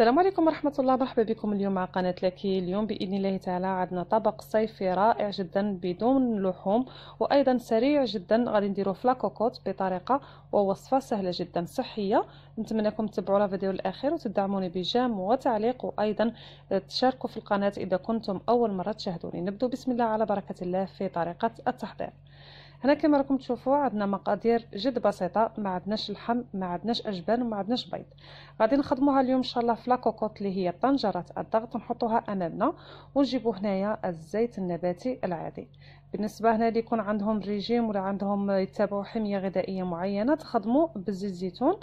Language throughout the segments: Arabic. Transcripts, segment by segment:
السلام عليكم ورحمة الله مرحبا بكم اليوم مع قناة لكي اليوم بإذن الله تعالى عندنا طبق صيفي رائع جدا بدون لحوم وأيضا سريع جدا غادي نديرو فلاكوكوت بطريقة ووصفة سهلة جدا صحية نتمنىكم تتبعوا الفيديو الأخير وتدعموني بجام وتعليق وأيضا تشاركوا في القناة إذا كنتم أول مرة تشاهدوني نبدو بسم الله على بركة الله في طريقة التحضير هنا كما راكم تشوفوا عندنا مقادير جد بسيطه ما عندناش لحم ما عندناش اجبان وما عندناش بيض غادي نخدموها اليوم ان شاء الله في لاكوكوط اللي هي طنجره الضغط نحطوها امامنا ونجيبوا هنايا الزيت النباتي العادي بالنسبه هنا اللي يكون عندهم ريجيم ولا عندهم يتبعوا حميه غذائيه معينه تخدموا بالزيت الزيتون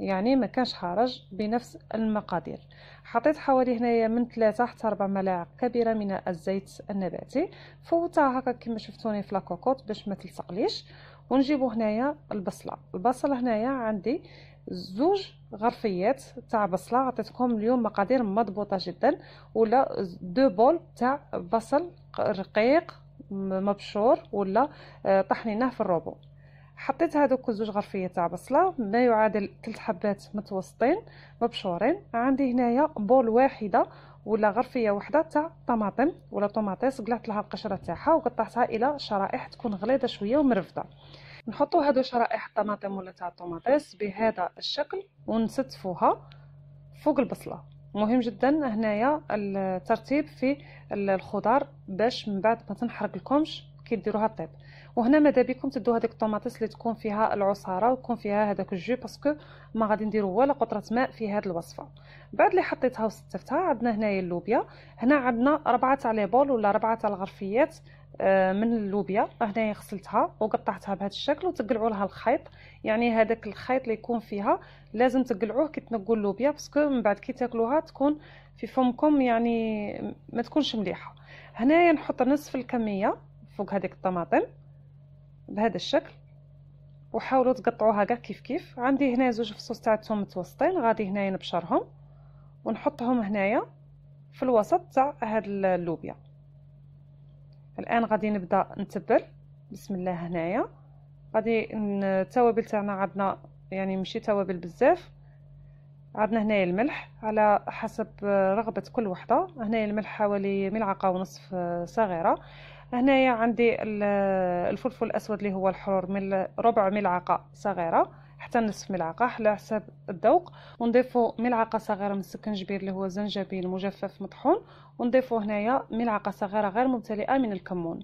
يعني ما كانش حرج بنفس المقادير حطيت حوالي هنايا من 3 حتى 4 ملاعق كبيره من الزيت النباتي فوتها هكا كما شفتوني في لاكوكوط باش ما تلصقليش ونجيبو هنايا البصله البصله هنايا عندي زوج غرفيات تاع بصله عطيتكم اليوم مقادير مضبوطه جدا ولا دو بول تاع بصل رقيق مبشور ولا آه، طحنيناه في الروبو حطيت هادوك زوج غرفيه تاع بصله ما يعادل ثلاث حبات متوسطين مبشورين عندي هنايا بول واحده ولا غرفيه واحده تاع طماطم ولا طوماطيس قلعت لها القشره تاعها وقطعتها الى شرائح تكون غليظه شويه ومرفده نحطوا هادو شرائح الطماطم ولا تاع الطوماطيس بهذا الشكل ونستفوها فوق البصله مهم جدا هنايا الترتيب في الخضار باش من بعد ما تنحرق لكمش كيديروها طيب وهنا ماذا بكم تدو هذيك الطوماطيس اللي تكون فيها العصاره ويكون فيها هذاك الجو باسكو ما غادي نديرو ولا قطره ماء في هذه الوصفه بعد اللي حطيتها وستفتها عندنا هنايا اللوبيا هنا عندنا ربعه تاع لي بول ولا ربعه تاع الغرفيات آه، من اللوبيا هنايا غسلتها وقطعتها بهذا الشكل وتقلعوا لها الخيط يعني هذاك الخيط اللي يكون فيها لازم تقلعوه كي تنقوا اللوبيا باسكو من بعد كي تاكلوها تكون في فمكم يعني ما تكونش مليحه هنايا نحط نصف الكميه فوق هذيك الطماطم بهذا الشكل وحاولوا تقطعوها كاع كيف كيف عندي هنا زوج فصوص تاع الثوم متوسطين غادي هنايا نبشرهم ونحطهم هنايا في الوسط تاع هاد اللوبيا الان غادي نبدا نتبل بسم الله هنايا غادي التوابل تاعنا عندنا يعني ماشي توابل بزاف عندنا هنايا الملح على حسب رغبة كل وحدة هنايا الملح حوالي ملعقة ونصف آه، صغيرة هنايا عندي آه، الفلفل الأسود اللي هو الحرور من ربع ملعقة صغيرة حتى نصف ملعقة على حسب الذوق ونضيفو ملعقة صغيرة من السكنجبير اللي هو زنجبيل مجفف مطحون ونضيفو هنايا ملعقة صغيرة غير ممتلئة من الكمون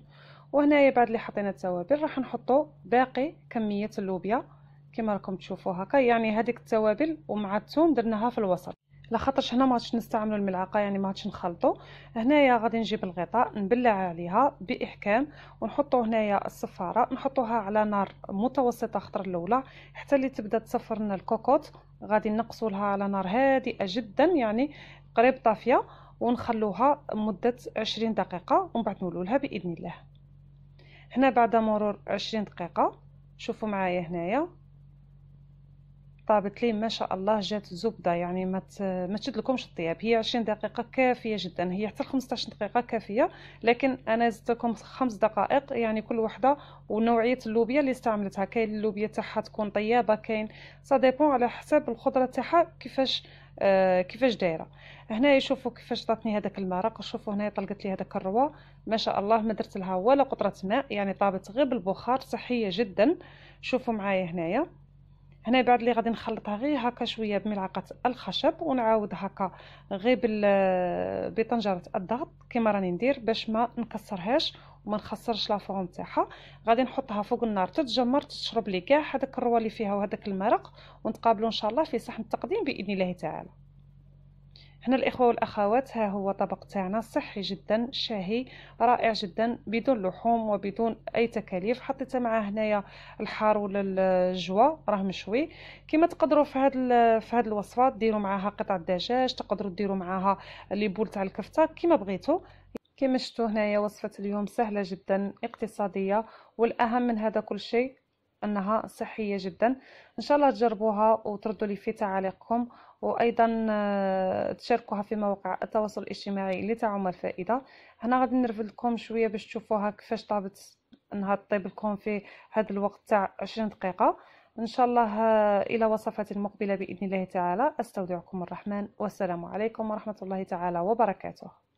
وهنايا بعد اللي حطينا التوابل راح نحطو باقي كمية اللوبيا كما راكم تشوفوا هكا يعني هذيك التوابل ومع الثوم درناها في الوسط لخاطرش هنا ما غاديش نستعملوا الملعقه يعني ما غاديش نخلطوا هنايا غادي نجيب الغطاء نبلع عليها باحكام ونحطوا هنايا الصفاره نحطوها على نار متوسطه خطر الاولى حتى اللي تبدا تصفر لنا الكوكوط غادي نقصوا لها على نار هادئه جدا يعني قريب طافيه ونخلوها مده 20 دقيقه ومن بعد نولوا لها باذن الله هنا بعد مرور 20 دقيقه شوفوا معايا هنايا طابت لي ما شاء الله جات زبده يعني ما ت... ما تشدلكمش الطياب هي 20 دقيقه كافيه جدا هي حتى 15 دقيقه كافيه لكن انا زدت لكم خمس دقائق يعني كل وحده ونوعيه اللوبيا اللي استعملتها كاين اللوبيا تاعها تكون طيابه كاين سا ديبون على حساب الخضره تاعها كيفاش آه كيفاش دايره هنا يشوفوا كيفاش طاتني هذاك المرق شوفوا هنا طلقت لي هذاك الروا ما شاء الله ما درت لها ولا قطره ماء يعني طابت غير بالبخار صحيه جدا شوفوا معايا هنايا هنا بعد اللي غادي نخلطها غير هكا شويه بملعقه الخشب ونعاود هكا غير آه، بطنجره الضغط كما راني ندير باش ما نكسرهاش وما نخسرش لا فورم تاعها غادي نحطها فوق النار تتجمر تشرب لي كاع هذاك الروا اللي فيها وهذاك المرق ونتقابلوا ان شاء الله في صحن التقديم باذن الله تعالى احنا الاخوه والاخوات ها هو طبق تاعنا صحي جدا شهي رائع جدا بدون لحوم وبدون اي تكاليف حطيت معاه هنايا الحار ولا الجوا راه مشوي كما تقدروا في هاد في هاد الوصفه ديروا معاها قطع الدجاج تقدروا ديروا معاها لي بول تاع الكفته كما بغيتوا كما شفتوا هنايا وصفه اليوم سهله جدا اقتصاديه والاهم من هذا كل شيء انها صحيه جدا ان شاء الله تجربوها وتردوا لي في تعاليقكم وايضا آه، تشاركوها في مواقع التواصل الاجتماعي لتعم الفائده هنا غادي نرفد لكم شويه باش تشوفوها كيفاش طابت انها تطيب لكم في هذا الوقت تاع 20 دقيقه ان شاء الله آه، الى وصفات المقبله باذن الله تعالى استودعكم الرحمن والسلام عليكم ورحمه الله تعالى وبركاته